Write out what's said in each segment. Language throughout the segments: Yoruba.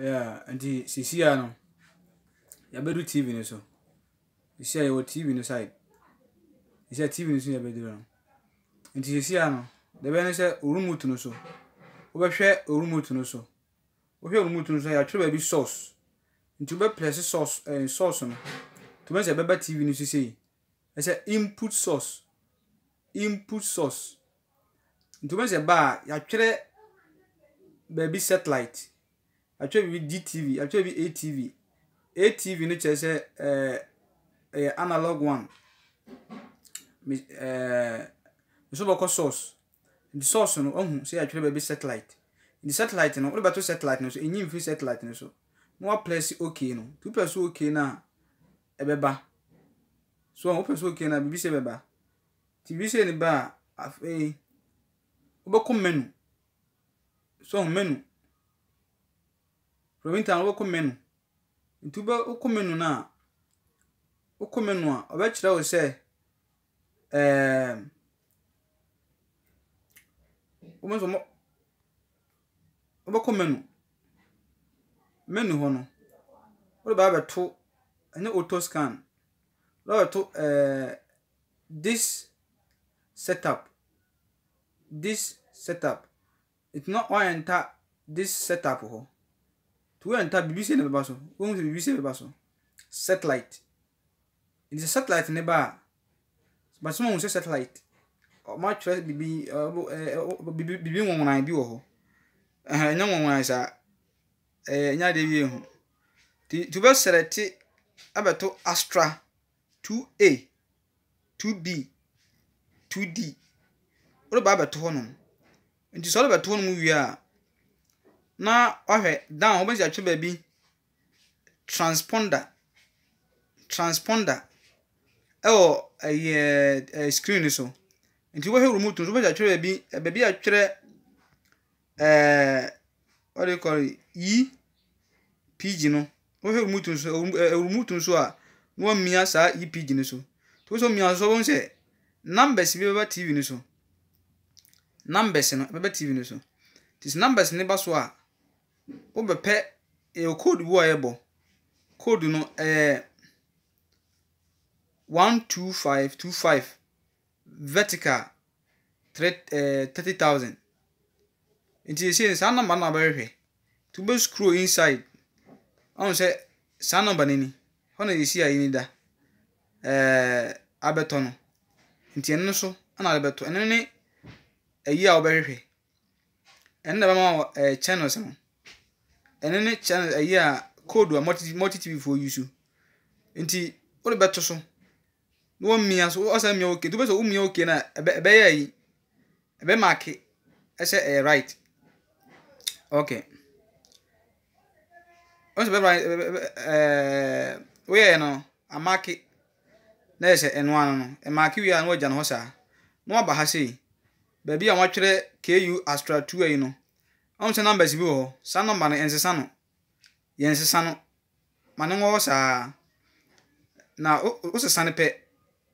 yeah nti sisi a no yɛbɛdu tv no so sisi a yɛwɔ tv no side sisi a tv no so yɛbɛduru no nti sisi a no dɛbɛ no sɛ orumutu no so wobɛhwɛ orumutu no so wohwɛ orumutu no so yɛatwerɛ baabi sauce nti wobɛpɛsɛ sauce ɛɛ eh, sauce no tuma sɛ ɛbɛba tv no so sei ɛsɛ input sauce input sauce nti wobɛ sɛ ɛba a yɛatwerɛ baabi satellite atwa bi dtv atwa bi atv atv no kyerɛ sɛ ɛɛ eh, ɛyɛ analog one mi ɛɛ nso bɛkɔ source nti source no ɔhu sɛ yɛatwerɛ baabi satellite nti satellite no wode bɛto satellite no so ɛnyi mfiri satellite no so na wapɛ si ok no nti wopɛ so ok no a ɛbɛba so wopɛ so ok no a biribi sɛ bɛba nti biribi sɛ ne ba a afei eh, wobɛkɔ menu so menu provinta no wokɔ menu nti wobɛ wokɔ menu no a wokɔ menu a ɔbɛkyerɛ wo sɛ ɛɛm wɔn nso wobɛkɔ menu menu hɔ no wode baa bɛto ɛnyɛ auto scan wode bɛto ɛɛ this setup this setup it's not ɔyɛ nta this setup hɔ to yɛ nta biribi sɛ na bɛba so wɔn sɛ biribi sɛ bɛba so satellite nti satellite ne ba a basoma wɔn sɛ satellite ɔmo atwerɛ biribi ɛɛ biribi nwanwan bi wɔ hɔ ɛhɛn ɛnyɛ nwanwan saa ɛɛ ɛnyɛ adeɛ wie ho ti ti bɛ sɛrɛ ti abɛto astra two a two b two d wɔde ba abɛto hɔ nom nti sɛ ɔde bɛto hɔ nom wie a na ɔhwɛ down wɔbɛsi atwe baabi transponder transponder ɛwɔ ɛyɛ ɛɛ screen so nti wɔhwɛ remote nso wɔbɛsi atwe baabi baabi atwerɛ ɛɛ ɔde kɔre yi pg no wɔhwɛ remote nso ɛɛ remote nso a na wɔmmia saa yi pg no so nti wɔsɔ mmia nso wɔn sɛ numbers bi bɛba tv no so numbers no bɛba tv no so nti sɛ numbers no ba so a wobɛpɛ ɛyɛ code bi a yɛbɔ code no ɛyɛ one two five two five vertical three eh, thirty thousand nti yɛsi no saa namba no a bɛrehwɛ nti wobɛ scroll inside ɔno sɛ saa number no ni hɔ na yɛsi a yɛni da ɛɛ eh, abɛtɔ no nti ɛno nso ɛna de bɛtɔ ɛno ne ayi a wobɛhwehwɛ ɛno na bɛma wɔ ɛɛ eh, channels no. ɛno ne channel ɛyi uh, a code a multi tv foɔ yi nti wode bɛto so na wɔmmia so ɔsan mmia oke dubɛ sɛ wommia oke no a ɛbɛyɛ ayi ɛbɛmaake ɛsɛ ɛyɛ right okay ɔn sɛ bɛba ɛɛ eh, no amaake na yɛ sɛ no ɛmaake e wie a na wɔgya ne hɔ saa na ha sei baabi a wɔatwerɛ ku astra two ayi ɔmo sɛ numbers bi wɔ hɔ saa number no yɛnsesa no yɛnsesa no ma ne ŋɔ saa na wosesa no pɛ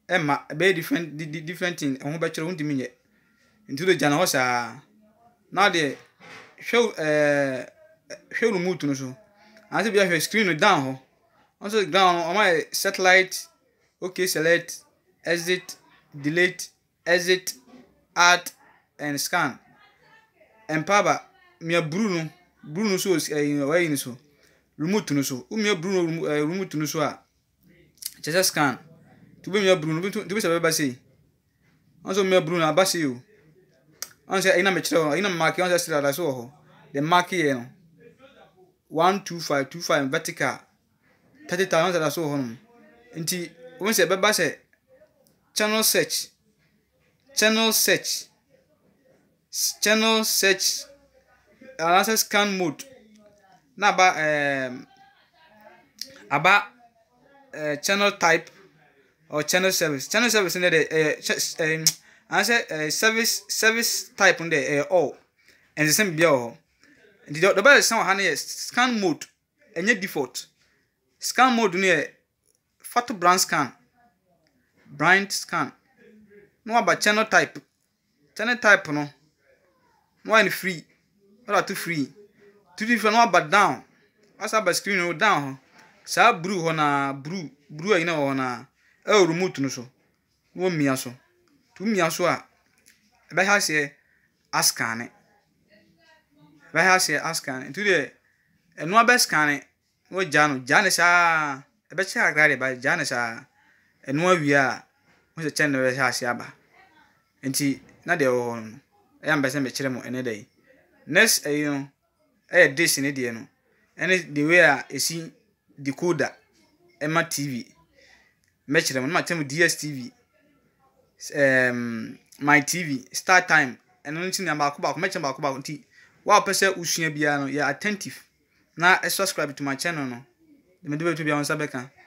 ɛma ɛbɛyɛ different di di different thing ɛho bɛtwerɛ ho ntumi nyɛ nti do gya na hɔ saa na deɛ hwɛ ɛɛ hwɛ remote no so anase bi ahwɛ screen no down hɔ ɔmo sɛ down no ɔmo ayɛ satellite okay select exit delete exit add and scan mpaba mia blue no blue no so ɛyin ɔyɛ no so remote no so womia blue no ɛɛ eh, remote no so a kyɛ scan to bɛ mia blue no to bɛ sɛ bɛba se yi wɔn nso mia blue no aba se yi o wɔn sɛ ɛyin eh, na mɛ kyerɛ wɔn ɛyin sɛ sira da wɔ hɔ the mark e. yɛ no one two five two five vertical thirty thousand sɛ da so wɔ hɔ nom nti wɔn sɛ bɛba sɛ channel search channel search channel search anaasɛ scan mode na aba ɛɛm um, aba uh, channel type or channel service channel service ne de ɛɛ ɛ ɛɛ service service type ne de ɛɛ all ɛnsesɛn bia wɔ hɔ nti dɔ dɔbɛ ɛsɛn wɔ ha no yɛ scan mode ɛnyɛ default scan mode no yɛ fato brand scan brand scan na waba channel type channel type no na wayɛ no free ɔda to free to di fɛ no aba down asa aba screen no down hɔ saa blue hɔ naa blue blue a yina wɔ hɔ naa ɛwɔ remote no so na wɔ mmea so to mmea so a ɛbɛhɛ aseɛ askaane ɛbɛhɛ aseɛ askaane to deɛ ɛnoa bɛ skaane na wɔgya no gya ne saa ɛbɛkyɛ agra deɛ ba gya ne saa ɛnoa wie a wɔsɛ kyɛn na ɛbɛhɛ aseɛ aba nti na deɛ ɛwɔ hɔ no ɛyɛ mbɛsɛn bɛkyerɛ mo ɛnɛ da yi next ɛyi no ɛyɛ dish ne deɛ no ɛne the way a esi decoder ɛma tv mɛkyerɛ mu no ma tɛm dstv ɛɛm um, my tv star time ɛno nti na baako baako mɛkyerɛ baako baako nti wa pɛ sɛ usua biara no yɛ attentive na eh, subscribe to my channel no dɛmɛ de bɛ to biara nsa bɛka.